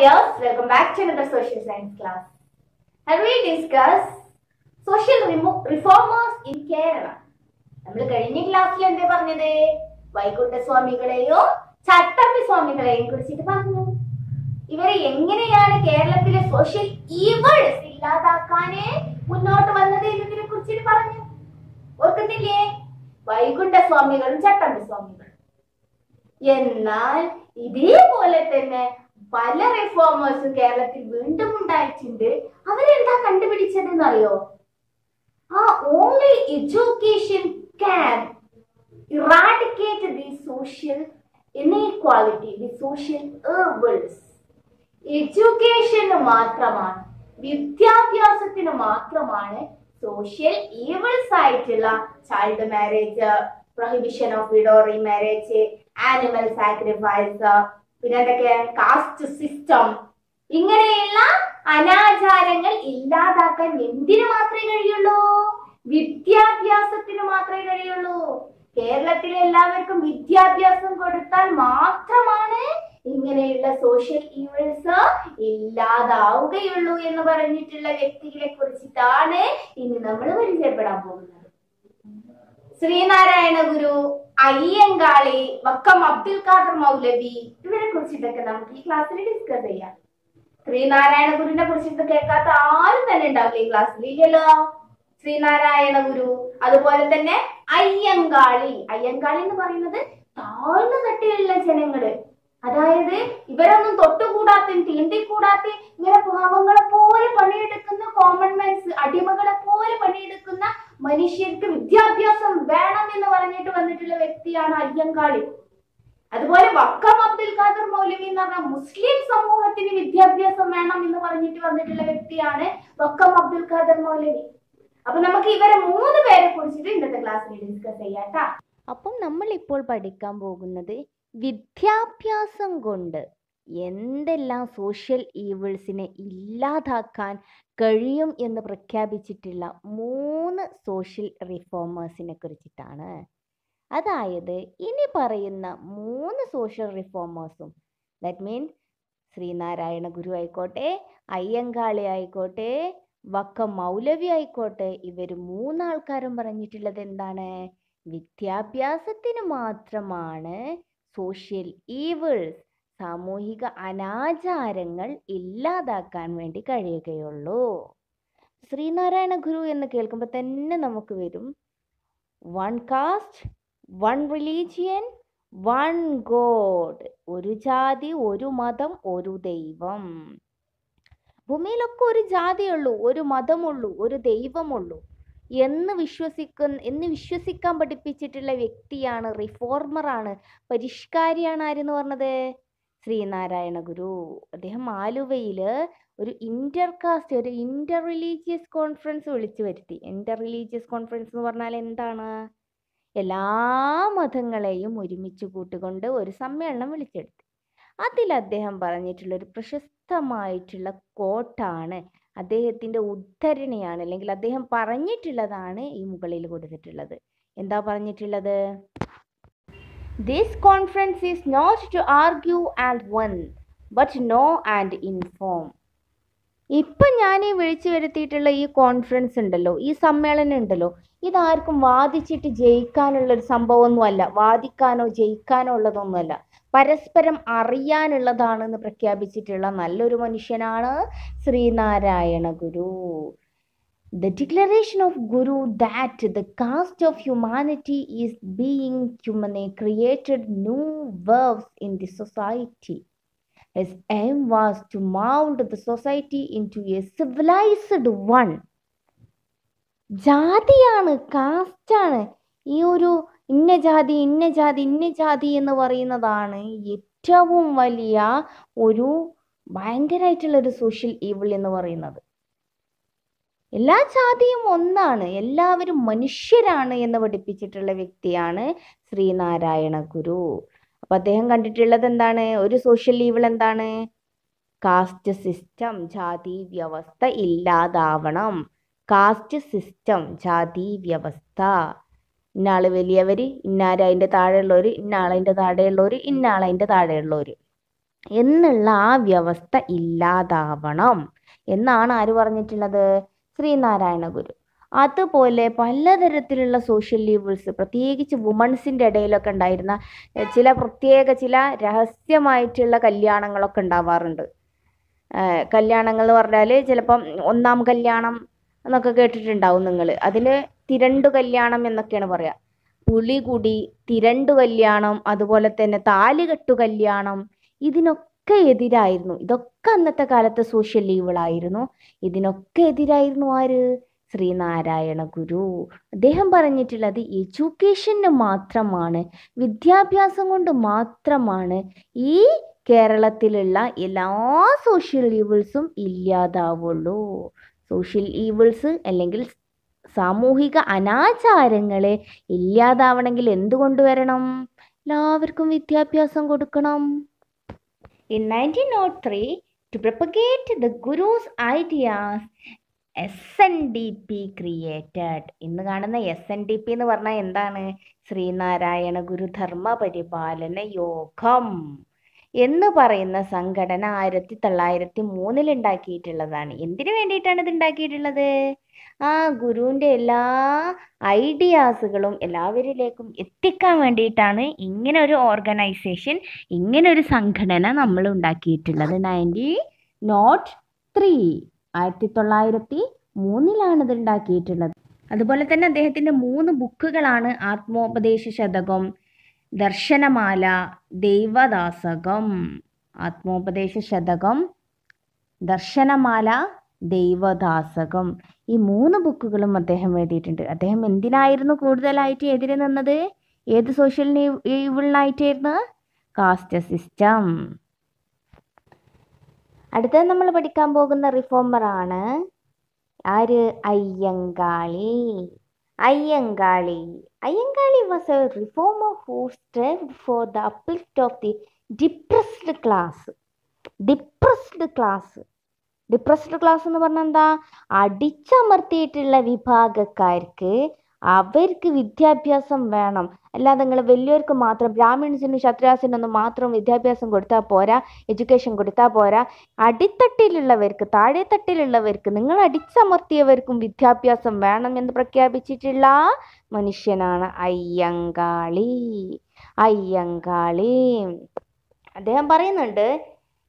dears, welcome back to another social science class. And we discuss social reformers in Kerala. നമ്മൾ കഴിഞ്ഞ ക്ലാസ്സിൽ എന്താ പറഞ്ഞത് വൈകുണ്ഠ സ്വാമികളെയോ ചട്ടമ്പി സ്വാമികളെയും കുറിച്ചിട്ട് പറഞ്ഞു ഇവരെ എങ്ങനെയാണ് കേരളത്തിലെ സോഷ്യൽ ഈവേഴ്സ് ഇല്ലാതാക്കാന് മുന്നോട്ട് വന്നത് എന്നതിനെ കുറിച്ചിട്ട് പറഞ്ഞു ഓർക്കുന്നില്ലേ വൈകുണ്ഠ സ്വാമികളും ചട്ടമ്പി സ്വാമികളും എന്നാൽ ഇതേപോലെ തന്നെ പല റിഫോമേഴ്സും കേരളത്തിൽ വീണ്ടും ഉണ്ടായിട്ടുണ്ട് അവരെന്താ കണ്ടുപിടിച്ചതെന്ന് അറിയോ ആ only education can eradicate the social inequality the social evils മാത്രമാണ് വിദ്യാഭ്യാസത്തിന് മാത്രമാണ് സോഷ്യൽ ഈവൽസ് ആയിട്ടുള്ള child marriage prohibition of widow marriage animal sacrifice പിന്നെ കാസ്റ്റ് സിസ്റ്റം ഇങ്ങനെയുള്ള അനാചാരങ്ങൾ ഇല്ലാതാക്കാൻ എന്തിനു മാത്രമേ കഴിയുള്ളൂ വിദ്യാഭ്യാസത്തിന് മാത്രമേ കഴിയുള്ളൂ കേരളത്തിലെ എല്ലാവർക്കും വിദ്യാഭ്യാസം കൊടുത്താൽ മാത്രമാണ് ഇങ്ങനെയുള്ള സോഷ്യൽ ഈവൻസ് ഇല്ലാതാവുകയുള്ളൂ എന്ന് പറഞ്ഞിട്ടുള്ള വ്യക്തികളെ കുറിച്ചിട്ടാണ് ഇനി നമ്മൾ പരിചയപ്പെടാൻ പോകുന്നത് ശ്രീനാരായണ ഗുരു അയ്യങ്കാളി വക്കം അബ്ദുൽ ഖാദർ മൗലവി ഇവരെ കുറിച്ചിട്ടൊക്കെ നമുക്ക് ഈ ക്ലാസ്സിൽ ഡിസ്കസ് ചെയ്യാം ശ്രീനാരായണ ഗുരുവിനെ കുറിച്ചിട്ട് കേൾക്കാത്ത ആരും തന്നെ ഉണ്ടാവില്ല ഈ ക്ലാസ്സിൽ ഇല്ലല്ലോ ശ്രീനാരായണ ഗുരു അതുപോലെ തന്നെ അയ്യങ്കാളി അയ്യങ്കാളി എന്ന് പറയുന്നത് താഴ്ന്ന തട്ടിലുള്ള ജനങ്ങള് അതായത് ഇവരൊന്നും തൊട്ടുകൂടാത്ത തീണ്ടിക്കൂടാത്ത ഇങ്ങനെ പാവങ്ങളെ പോലെ പണിയെടുക്കുന്ന കോമൺ അടിമകളെ പോലെ പണിയെടുക്കുന്ന മനുഷ്യർക്ക് വിദ്യാഭ്യാസം വേണം എന്ന് പറഞ്ഞിട്ട് വന്നിട്ടുള്ള വ്യക്തിയാണ് അയ്യങ്കാളി അതുപോലെ വക്കം അബ്ദുൽ ഖാദർ മൗലവി എന്ന് പറഞ്ഞ മുസ്ലിം സമൂഹത്തിന് വിദ്യാഭ്യാസം വേണം എന്ന് പറഞ്ഞിട്ട് വന്നിട്ടുള്ള വ്യക്തിയാണ് വക്കം അബ്ദുൽ ഖാദർ മൗലവി അപ്പൊ നമുക്ക് ഇവരെ മൂന്ന് പേരെ കുറിച്ചിട്ട് ഇന്നത്തെ ക്ലാസ്സിൽ ഡിസ്കസ് ചെയ്യാം കേട്ടാ അപ്പം നമ്മൾ ഇപ്പോൾ പഠിക്കാൻ പോകുന്നത് വിദ്യാഭ്യാസം കൊണ്ട് എന്തെല്ലാം സോഷ്യൽ ഈവിൾസിനെ ഇല്ലാതാക്കാൻ കഴിയും എന്ന് പ്രഖ്യാപിച്ചിട്ടുള്ള മൂന്ന് സോഷ്യൽ റിഫോമേഴ്സിനെ കുറിച്ചിട്ടാണ് അതായത് ഇനി പറയുന്ന മൂന്ന് സോഷ്യൽ റിഫോമേഴ്സും ദാറ്റ് മീൻ ശ്രീനാരായണ ഗുരു ആയിക്കോട്ടെ അയ്യങ്കാളി ആയിക്കോട്ടെ വക്കം മൗലവി ആയിക്കോട്ടെ ഇവർ മൂന്നാൾക്കാരും പറഞ്ഞിട്ടുള്ളത് എന്താണ് വിദ്യാഭ്യാസത്തിന് മാത്രമാണ് സോഷ്യൽ ഈവിൾസ് സാമൂഹിക അനാചാരങ്ങൾ ഇല്ലാതാക്കാൻ വേണ്ടി കഴിയുകയുള്ളൂ ശ്രീനാരായണ ഗുരു എന്ന് കേൾക്കുമ്പോൾ തന്നെ നമുക്ക് വരും one caste one religion one God ഒരു ജാതി ഒരു മതം ഒരു ദൈവം ഭൂമിയിലൊക്കെ ഒരു ജാതിയുള്ളൂ ഒരു മതമുള്ളൂ ഒരു ദൈവമുള്ളൂ എന്ന് വിശ്വസിക്കുന്ന എന്ന് വിശ്വസിക്കാൻ പഠിപ്പിച്ചിട്ടുള്ള വ്യക്തിയാണ് റിഫോർമറാണ് പരിഷ്കാരിയാണ് ആരെന്ന് പറഞ്ഞത് ശ്രീനാരായണ ഗുരു അദ്ദേഹം ആലുവയിൽ ഒരു ഇന്റർ കാസ്റ്റ് ഒരു ഇന്റർ റിലീജിയസ് കോൺഫറൻസ് വിളിച്ചു വരുത്തി ഇന്റർ റിലീജിയസ് കോൺഫറൻസ് എന്ന് പറഞ്ഞാൽ എന്താണ് എല്ലാ മതങ്ങളെയും ഒരുമിച്ച് കൂട്ടുകൊണ്ട് ഒരു സമ്മേളനം വിളിച്ചെടുത്തു അതിൽ അദ്ദേഹം പറഞ്ഞിട്ടുള്ള ഒരു പ്രശസ്തമായിട്ടുള്ള കോട്ടാണ് അദ്ദേഹത്തിൻ്റെ ഉദ്ധരണിയാണ് അല്ലെങ്കിൽ അദ്ദേഹം പറഞ്ഞിട്ടുള്ളതാണ് ഈ മുകളിൽ കൊടുത്തിട്ടുള്ളത് എന്താ പറഞ്ഞിട്ടുള്ളത് this conference is not to argue and win but know and inform ഇപ്പം ഞാൻ ഈ വിളിച്ചു വരുത്തിയിട്ടുള്ള ഈ കോൺഫറൻസ് ഉണ്ടല്ലോ ഈ സമ്മേളനം ഉണ്ടല്ലോ ഇതാർക്കും വാദിച്ചിട്ട് ജയിക്കാനുള്ള ഒരു സംഭവമൊന്നുമല്ല വാദിക്കാനോ ജയിക്കാനോ ഉള്ളതൊന്നുമല്ല പരസ്പരം അറിയാനുള്ളതാണെന്ന് പ്രഖ്യാപിച്ചിട്ടുള്ള നല്ലൊരു മനുഷ്യനാണ് Sree Narayana Guru the declaration of Guru that the caste of humanity is being ഹ്യൂമനെ created new verves in the society His aim was to mount the society into a civilized one ജാതിയാണ് കാസ്റ്റാണ് ഈ ഒരു ഇന്ന ജാതി ഇന്ന ജാതി ഇന്ന ജാതി എന്ന് പറയുന്നതാണ് ഏറ്റവും വലിയ ഒരു ഭയങ്കരമായിട്ടുള്ള ഒരു സോഷ്യൽ ഈവിൾ എന്ന് പറയുന്നത് എല്ലാ ജാതിയും ഒന്നാണ് എല്ലാവരും മനുഷ്യരാണ് എന്ന് പഠിപ്പിച്ചിട്ടുള്ള വ്യക്തിയാണ് ശ്രീനാരായണ ഗുരു അപ്പൊ അദ്ദേഹം കണ്ടിട്ടുള്ളത് എന്താണ് ഒരു സോഷ്യൽ ഈവിൾ എന്താണ് കാസ്റ്റ് സിസ്റ്റം ജാതി വ്യവസ്ഥ ഇല്ലാതാവണം കാസ്റ്റ് സിസ്റ്റം ജാതി വ്യവസ്ഥ ഇന്നാൾ വലിയവർ ഇന്നാര് അതിൻ്റെ താഴെയുള്ളവർ ഇന്നാളതിൻ്റെ താഴെയുള്ളവർ ഇന്നാളതിൻ്റെ താഴെയുള്ളവർ എന്നുള്ള ആ വ്യവസ്ഥ ഇല്ലാതാവണം എന്നാണ് ആര് പറഞ്ഞിട്ടുള്ളത് ശ്രീനാരായണ ഗുരു അതുപോലെ പലതരത്തിലുള്ള സോഷ്യൽ ലീവേഴ്സ് പ്രത്യേകിച്ച് വുമൺസിൻ്റെ ഇടയിലൊക്കെ ഉണ്ടായിരുന്ന ചില പ്രത്യേക ചില രഹസ്യമായിട്ടുള്ള കല്യാണങ്ങളൊക്കെ ഉണ്ടാവാറുണ്ട് കല്യാണങ്ങൾ എന്ന് പറഞ്ഞാൽ ചിലപ്പം ഒന്നാം കല്യാണം എന്നൊക്കെ കേട്ടിട്ടുണ്ടാവും നിങ്ങൾ അതിൽ തിരണ്ടു കല്യാണം എന്നൊക്കെയാണ് പറയുക പുളികുടി തിരണ്ടു കല്യാണം അതുപോലെ തന്നെ താലികെട്ടു കല്യാണം ഇതിനൊക്കെ എതിരായിരുന്നു ഇതൊക്കെ അന്നത്തെ കാലത്തെ സോഷ്യൽ ലീവുകളായിരുന്നു ഇതിനൊക്കെ എതിരായിരുന്നു ആര് ശ്രീനാരായണ ഗുരു അദ്ദേഹം പറഞ്ഞിട്ടുള്ളത് എഡ്യൂക്കേഷന് മാത്രമാണ് വിദ്യാഭ്യാസം കൊണ്ട് മാത്രമാണ് ഈ കേരളത്തിലുള്ള എല്ലാ സോഷ്യൽ ലീവൽസും ഇല്ലാതാവുള്ളൂ സോഷ്യൽ ഈവിൾസ് അല്ലെങ്കിൽ സാമൂഹിക അനാചാരങ്ങളെ ഇല്ലാതാവണമെങ്കിൽ എന്തു കൊണ്ടുവരണം എല്ലാവർക്കും വിദ്യാഭ്യാസം കൊടുക്കണം in nineteen nought three to propagate the Guru's ideas S N D P created ഇന്ന് കാണുന്ന എസ് എൻ ഡി പി എന്ന് പറഞ്ഞാൽ എന്താണ് ശ്രീനാരായണ ഗുരുധർമ്മ പരിപാലന യോഗം എന്ന് പറയുന്ന സംഘടന ആയിരത്തി തൊള്ളായിരത്തി മൂന്നിൽ ഉണ്ടാക്കിയിട്ടുള്ളതാണ് എന്തിനു വേണ്ടിയിട്ടാണ് ഇത് ഉണ്ടാക്കിയിട്ടുള്ളത് ആ ഗുരുവിൻ്റെ എല്ലാ ഐഡിയാസുകളും എല്ലാവരിലേക്കും എത്തിക്കാൻ വേണ്ടിയിട്ടാണ് ഇങ്ങനെ ഒരു ഓർഗനൈസേഷൻ ഇങ്ങനെ ഒരു സംഘടന നമ്മൾ ഉണ്ടാക്കിയിട്ടുള്ളത് നയൻറ്റി നോട്ട് ത്രീ ആയിരത്തി തൊള്ളായിരത്തി മൂന്നിലാണ് ഇത് ഉണ്ടാക്കിയിട്ടുള്ളത് അതുപോലെ തന്നെ അദ്ദേഹത്തിൻ്റെ മൂന്ന് ബുക്കുകളാണ് ആത്മോപദേശ ശതകം ദർശനമാല ദൈവദാസകം ആത്മോപദേശ ശതകം ദർശനമാല ദൈവദാസകം ഈ മൂന്ന് ബുക്കുകളും അദ്ദേഹം എഴുതിയിട്ടുണ്ട് അദ്ദേഹം എന്തിനായിരുന്നു കൂടുതലായിട്ട് എതിരെ നിന്നത് ഏത് സോഷ്യൽ ഈവിളിനായിട്ടായിരുന്നു കാസ്റ്റ് സിസ്റ്റം അടുത്തത് നമ്മൾ പഠിക്കാൻ പോകുന്ന റിഫോമറാണ് ആര് Ayyankali Ayangali. Ayangali was a reformer who strived for the uplift of the depressed class. Depressed class. Depressed class എന്ന് പറഞ്ഞാൽ എന്താ അടിച്ചമർത്തിയിട്ടുള്ള വിഭാഗക്കാർക്ക് അവർക്ക് വിദ്യാഭ്യാസം വേണം അല്ലാതെ നിങ്ങൾ വലിയവർക്ക് മാത്രം ബ്രാഹ്മിൺസിനും ക്ഷത്രാസിനൊന്നും മാത്രം വിദ്യാഭ്യാസം കൊടുത്താൽ പോരാ എഡ്യൂക്കേഷൻ കൊടുത്താൽ പോരാ അടിത്തട്ടിലുള്ളവർക്ക് താഴെത്തട്ടിലുള്ളവർക്ക് നിങ്ങൾ അടിച്ചമർത്തിയവർക്കും വിദ്യാഭ്യാസം വേണം എന്ന് പ്രഖ്യാപിച്ചിട്ടുള്ള മനുഷ്യനാണ് അയ്യങ്കാളി അയ്യങ്കാളി അദ്ദേഹം പറയുന്നുണ്ട്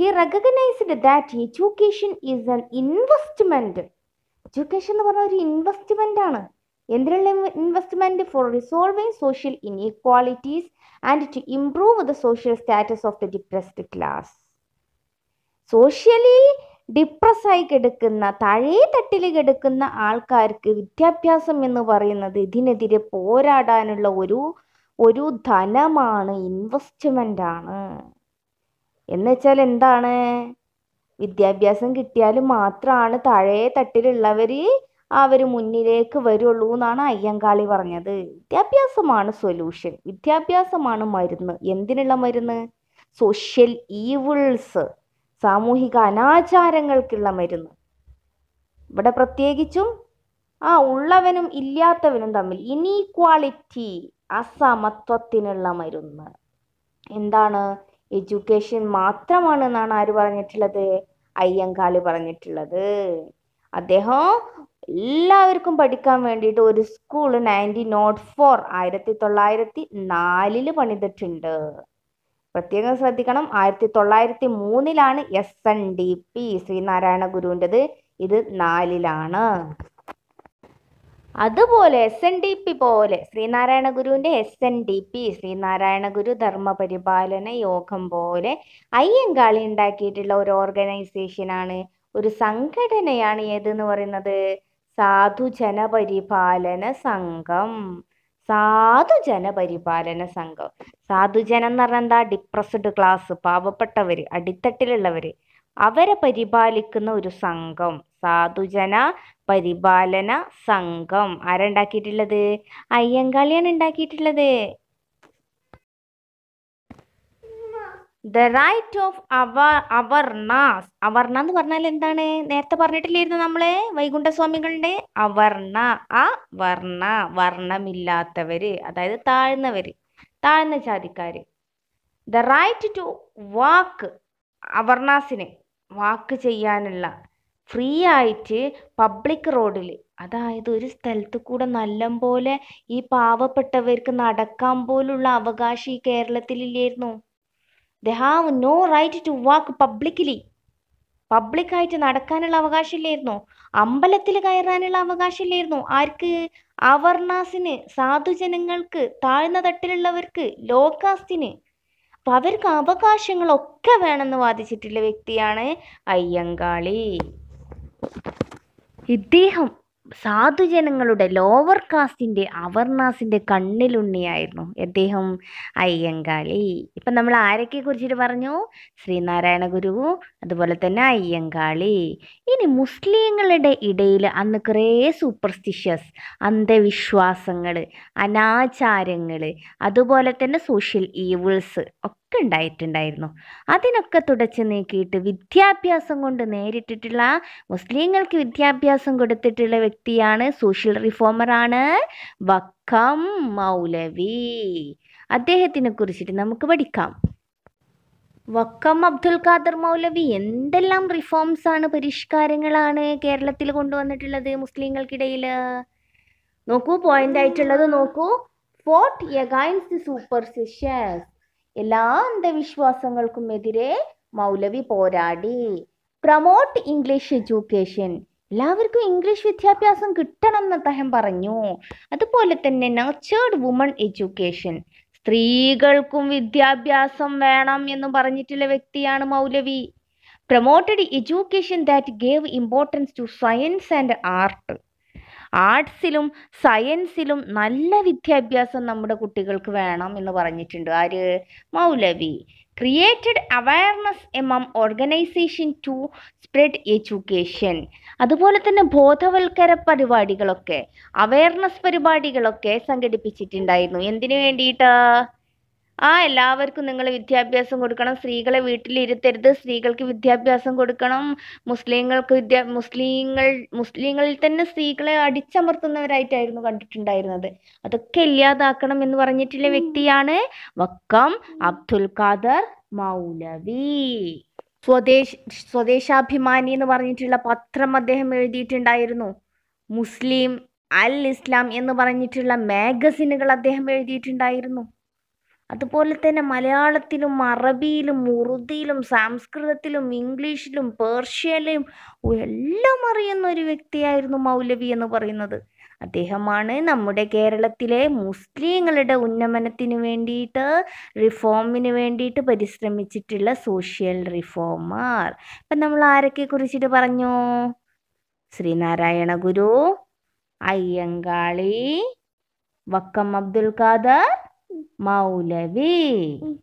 he recognised that education is an investment education എന്ന് പറഞ്ഞ ഒരു ഇൻവെസ്റ്റ്മെന്റ് ആണ് എന്തിനുള്ള investment for resolving social inequalities and to improve the social status of the depressed class socially ഡിപ്രസ്സായി കിടക്കുന്ന താഴേ തട്ടിൽ കിടക്കുന്ന ആൾക്കാർക്ക് വിദ്യാഭ്യാസം എന്ന് പറയുന്നത് ഇതിനെതിരെ പോരാടാനുള്ള ഒരു ഒരു ധനമാണ് ഇൻവെസ്റ്റ്മെൻ്റ് ആണ് എന്ന് വെച്ചാൽ എന്താണ് വിദ്യാഭ്യാസം കിട്ടിയാൽ മാത്രമാണ് താഴെ തട്ടിലുള്ളവർ അവർ മുന്നിലേക്ക് വരുള്ളൂ എന്നാണ് അയ്യങ്കാളി പറഞ്ഞത് വിദ്യാഭ്യാസമാണ് സൊല്യൂഷൻ വിദ്യാഭ്യാസമാണ് മരുന്ന് എന്തിനുള്ള മരുന്ന് സോഷ്യൽ ഈവിൾസ് സാമൂഹിക അനാചാരങ്ങൾക്കുള്ള മരുന്ന് ഇവിടെ പ്രത്യേകിച്ചും ആ ഉള്ളവനും ഇല്ലാത്തവനും തമ്മിൽ ഇനീക്വാളിറ്റി അസമത്വത്തിനുള്ള മരുന്ന് എന്താണ് എഡ്യൂക്കേഷൻ മാത്രമാണ് എന്നാണ് ആര് പറഞ്ഞിട്ടുള്ളത് അയ്യങ്കാളി പറഞ്ഞിട്ടുള്ളത് അദ്ദേഹം എല്ലാവർക്കും പഠിക്കാൻ വേണ്ടിയിട്ട് ഒരു സ്കൂൾ നയൻറ്റീൻ നോട്ട് ഫോർ ആയിരത്തി തൊള്ളായിരത്തി നാലില് പണിതിട്ടുണ്ട് പ്രത്യേകം ശ്രദ്ധിക്കണം ആയിരത്തി തൊള്ളായിരത്തി മൂന്നിലാണ് S N D P Sreenarayana ഗുരുവിൻ്റെത് ഇത് നാലിലാണ് അതുപോലെ എസ് എൻ ഡി പി പോലെ ശ്രീനാരായണ ഗുരുവിൻ്റെ S N D P Sreenarayana Guru Dharmaparipalana Yogam പോലെ അയ്യങ്കാളി ഉണ്ടാക്കിയിട്ടുള്ള ഒരു ഓർഗനൈസേഷനാണ് ഒരു സംഘടനയാണ് ഏതെന്ന് പറയുന്നത് സാധുജനപരിപാലന സംഘം സാധുജനപരിപാലന സംഘം സാധുജനം എന്ന് പറഞ്ഞാൽ എന്താ ഡിപ്രസ്ഡ് ക്ലാസ് പാവപ്പെട്ടവർ അടിത്തട്ടിലുള്ളവർ അവരെ പരിപാലിക്കുന്ന ഒരു സംഘം സാധുജന പരിപാലന സംഘം ആരുണ്ടാക്കിയിട്ടുള്ളത് അയ്യങ്കാളിയാണ് ഉണ്ടാക്കിയിട്ടുള്ളത് ദ റൈറ്റ് ഓഫ് അവർ അവർണാസ് അവർണ എന്ന് പറഞ്ഞാൽ എന്താണ് നേരത്തെ പറഞ്ഞിട്ടില്ലായിരുന്നു നമ്മളെ വൈകുണ്ഠസ്വാമികളുടെ അവർണ ആ വർണ്ണ വർണ്ണമില്ലാത്തവര് അതായത് താഴ്ന്നവര് താഴ്ന്ന ജാതിക്കാര് ദ റൈറ്റ് ടു വാക്ക് അവർണാസിന് വാക്ക് ചെയ്യാനുള്ള ഫ്രീ ആയിട്ട് പബ്ലിക് റോഡിൽ അതായത് ഒരു സ്ഥലത്ത് കൂടെ നല്ലപോലെ ഈ പാവപ്പെട്ടവർക്ക് നടക്കാൻ പോലുള്ള അവകാശം ഈ കേരളത്തിലില്ലായിരുന്നു they have no right to walk publicly പബ്ലിക്കായിട്ട് നടക്കാനുള്ള അവകാശമില്ലായിരുന്നോ അമ്പലത്തിൽ കയറാനുള്ള അവകാശമില്ലായിരുന്നോ ആർക്ക് അവർണാസിന് സാധുജനങ്ങൾക്ക് താഴ്ന്ന തട്ടിലുള്ളവർക്ക് ലോകാസ്തിന് അപ്പം അവർക്ക് അവകാശങ്ങളൊക്കെ വേണമെന്ന് വാദിച്ചിട്ടുള്ള വ്യക്തിയാണ് അയ്യങ്കാളി ഇദ്ദേഹം സാധുജനങ്ങളുടെ ലോവർ കാസ്റ്റിൻ്റെ അവർണാസിൻ്റെ കണ്ണിലുണ്ണിയായിരുന്നു അദ്ദേഹം അയ്യങ്കാളി ഇപ്പം നമ്മൾ ആരൊക്കെ കുറിച്ചിട്ട് പറഞ്ഞു ശ്രീനാരായണ ഗുരു അതുപോലെ തന്നെ അയ്യങ്കാളി ഇനി മുസ്ലിങ്ങളുടെ ഇടയിൽ അന്ന് കുറേ സൂപ്പർസ്റ്റിഷ്യസ് അന്ധവിശ്വാസങ്ങൾ അനാചാരങ്ങൾ അതുപോലെ തന്നെ സോഷ്യൽ ഈവിൾസ് ഒക്കെ ഉണ്ടായിട്ടുണ്ടായിരുന്നു അതിനൊക്കെ തുടച്ച് നീക്കിയിട്ട് വിദ്യാഭ്യാസം കൊണ്ട് നേരിട്ടിട്ടുള്ള മുസ്ലിങ്ങൾക്ക് വിദ്യാഭ്യാസം കൊടുത്തിട്ടുള്ള വ്യക്തിയാണ് സോഷ്യൽ റിഫോമറാണ് വക്കം മൗലവി അദ്ദേഹത്തിനെ കുറിച്ചിട്ട് നമുക്ക് പഠിക്കാം വക്കം അബ്ദുൽ ഖാദർ മൗലവി എന്തെല്ലാം റിഫോംസ് ആണ് പരിഷ്കാരങ്ങളാണ് കേരളത്തിൽ കൊണ്ടുവന്നിട്ടുള്ളത് മുസ്ലിങ്ങൾക്കിടയിൽ നോക്കൂ പോയിന്റ് ആയിട്ടുള്ളത് നോക്കൂ ഫോർട്ട് എഗൈൻസ്റ്റ് സിഷ്യസ് എല്ലാ അന്ധവിശ്വാസങ്ങൾക്കും എതിരെ മൗലവി പോരാടി പ്രമോട്ട് ഇംഗ്ലീഷ് എഡ്യൂക്കേഷൻ എല്ലാവർക്കും ഇംഗ്ലീഷ് വിദ്യാഭ്യാസം കിട്ടണം എന്ന് അദ്ദേഹം പറഞ്ഞു അതുപോലെ തന്നെ നർച്ചേർഡ് വുമൺ എഡ്യൂക്കേഷൻ സ്ത്രീകൾക്കും വിദ്യാഭ്യാസം വേണം എന്ന് പറഞ്ഞിട്ടുള്ള വ്യക്തിയാണ് Moulavi promoted education that gave importance to science and art ആർട്സിലും സയൻസിലും നല്ല വിദ്യാഭ്യാസം നമ്മുടെ കുട്ടികൾക്ക് വേണം എന്ന് പറഞ്ഞിട്ടുണ്ട് ആര് Moulavi created awareness an organisation to spread education അതുപോലെ തന്നെ ബോധവൽക്കര പരിപാടികളൊക്കെ അവയർനെസ് പരിപാടികളൊക്കെ സംഘടിപ്പിച്ചിട്ടുണ്ടായിരുന്നു എന്തിനു വേണ്ടിയിട്ട് ആ എല്ലാവർക്കും നിങ്ങൾ വിദ്യാഭ്യാസം കൊടുക്കണം സ്ത്രീകളെ വീട്ടിലിരുത്തരുത് സ്ത്രീകൾക്ക് വിദ്യാഭ്യാസം കൊടുക്കണം മുസ്ലിങ്ങൾക്ക് വിദ്യാ മുസ്ലിങ്ങൾ മുസ്ലിങ്ങളിൽ തന്നെ സ്ത്രീകളെ അടിച്ചമർത്തുന്നവരായിട്ടായിരുന്നു കണ്ടിട്ടുണ്ടായിരുന്നത് അതൊക്കെ ഇല്ലാതാക്കണം എന്ന് പറഞ്ഞിട്ടുള്ള വ്യക്തിയാണ് വക്കം അബ്ദുൽ ഖാദർ മൗലവി സ്വദേശ് സ്വദേശാഭിമാനി എന്ന് പറഞ്ഞിട്ടുള്ള പത്രം അദ്ദേഹം എഴുതിയിട്ടുണ്ടായിരുന്നു മുസ്ലിം അൽ ഇസ്ലാം എന്ന് പറഞ്ഞിട്ടുള്ള മാഗസിനുകൾ അദ്ദേഹം എഴുതിയിട്ടുണ്ടായിരുന്നു അതുപോലെ തന്നെ മലയാളത്തിലും അറബിയിലും ഉറുദിയിലും സംസ്കൃതത്തിലും ഇംഗ്ലീഷിലും പേർഷ്യയിലും എല്ലാം അറിയുന്ന ഒരു വ്യക്തിയായിരുന്നു മൗലവി എന്ന് പറയുന്നത് അദ്ദേഹമാണ് നമ്മുടെ കേരളത്തിലെ മുസ്ലിങ്ങളുടെ ഉന്നമനത്തിന് വേണ്ടിയിട്ട് റിഫോമിന് വേണ്ടിയിട്ട് പരിശ്രമിച്ചിട്ടുള്ള സോഷ്യൽ റിഫോമർ ഇപ്പം നമ്മൾ ആരൊക്കെ കുറിച്ചിട്ട് പറഞ്ഞു ശ്രീനാരായണ ഗുരു അയ്യങ്കാളി വക്കം അബ്ദുൽ ഖാദർ Maulavi. Mm.